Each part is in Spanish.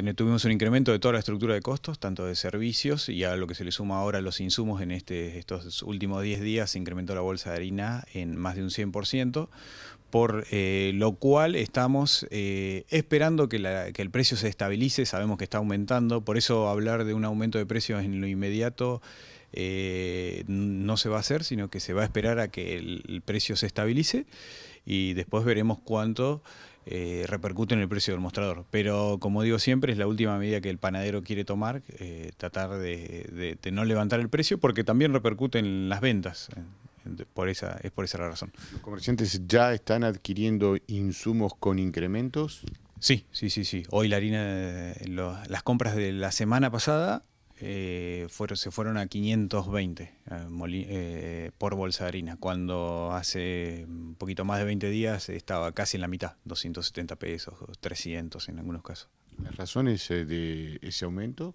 Este, tuvimos un incremento de toda la estructura de costos, tanto de servicios y a lo que se le suma ahora los insumos en este, estos últimos 10 días se incrementó la bolsa de harina en más de un 100%, por eh, lo cual estamos eh, esperando que, el precio se estabilice, sabemos que está aumentando, por eso hablar de un aumento de precios en lo inmediato eh, no se va a hacer, sino que se va a esperar a que el, precio se estabilice y después veremos cuánto eh, repercute en el precio del mostrador. Pero como digo siempre, es la última medida que el panadero quiere tomar, eh, tratar de, no levantar el precio, porque también repercute en las ventas. Por esa, es por esa la razón. ¿Los comerciantes ya están adquiriendo insumos con incrementos? Sí, sí, sí, sí. Hoy la harina, las compras de la semana pasada eh, fueron, se fueron a 520 eh, eh, por bolsa de harina, cuando hace un poquito más de 20 días estaba casi en la mitad, 270 pesos, 300 en algunos casos. ¿Las razones de ese aumento?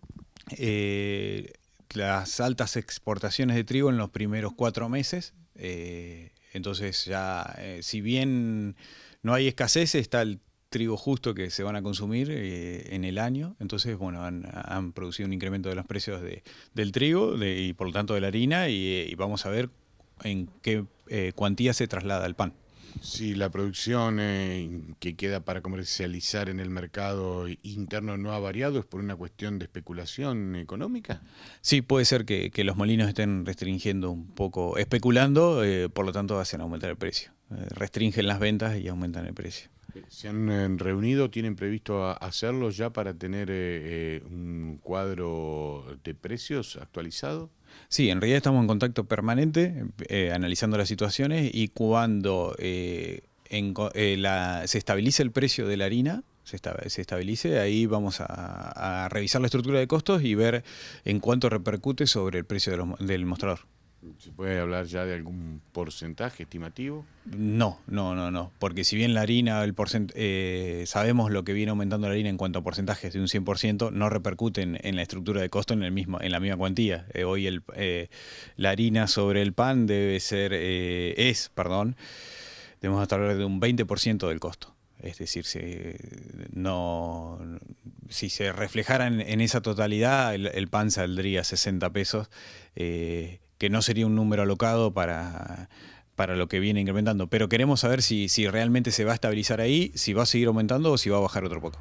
las altas exportaciones de trigo en los primeros cuatro meses, entonces ya, si bien no hay escasez, está el trigo justo que se van a consumir eh, en el año. Entonces, bueno, han, producido un incremento de los precios de, del trigo y por lo tanto de la harina y, eh, vamos a ver en qué eh, cuantía se traslada el pan. Si la producción que queda para comercializar en el mercado interno no ha variado, ¿es por una cuestión de especulación económica? Sí, puede ser que, los molinos estén restringiendo un poco, especulando, por lo tanto hacen aumentar el precio. restringen las ventas y aumentan el precio. ¿Se han eh, reunido? ¿Tienen previsto hacerlo ya para tener eh, eh, un cuadro de precios actualizado? Sí, en realidad estamos en contacto permanente, analizando las situaciones y cuando se estabilice el precio de la harina, se, estabilice, ahí vamos a, revisar la estructura de costos y ver en cuánto repercute sobre el precio del mostrador. ¿Se puede hablar ya de algún porcentaje estimativo? No, no, no, no. Porque si bien la harina, el eh, sabemos lo que viene aumentando la harina en cuanto a porcentajes de un 100%, no repercuten en la estructura de costo en, el mismo, en la misma cuantía. Eh, hoy eh, la harina sobre el pan debe ser, es, perdón, debemos estar hablando de un 20% del costo. Es decir, si, no, si se reflejara en, esa totalidad, el, pan saldría 60 pesos que no sería un número alocado para, lo que viene incrementando. Pero queremos saber si, si realmente se va a estabilizar ahí, si va a seguir aumentando o si va a bajar otro poco.